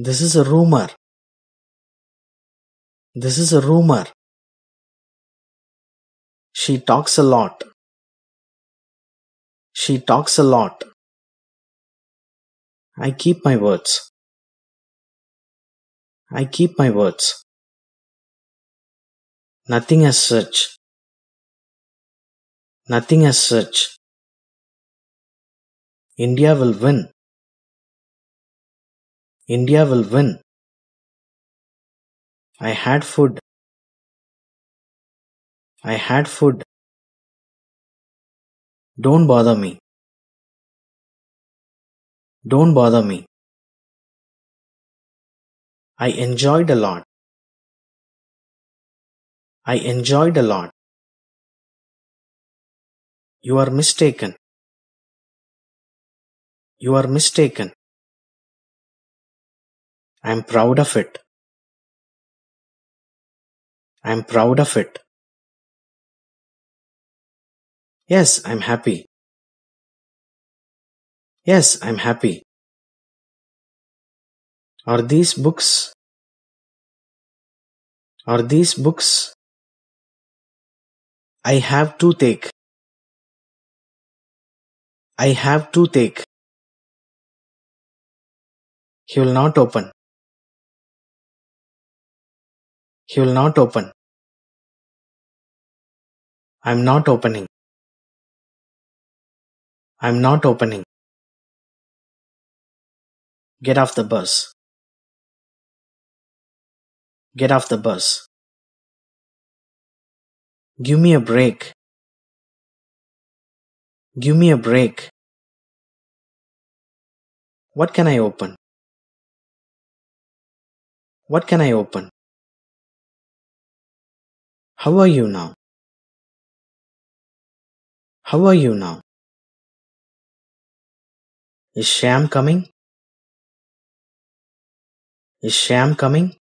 This is a rumor. This is a rumor. She talks a lot. She talks a lot. I keep my words. I keep my words. Nothing as such. Nothing as such. India will win. India will win! I had food. I had food. Don't bother me. Don't bother me. I enjoyed a lot. I enjoyed a lot. You are mistaken. You are mistaken. I'm proud of it. I'm proud of it. Yes, I'm happy. Yes, I'm happy. Are these books? Are these books? I have to take. I have to take. He will not open. He'll not open. I'm not opening. I'm not opening. Get off the bus. Get off the bus. Give me a break. Give me a break. What can I open? What can I open? How are you now? How are you now? Is Sham coming? Is Sham coming?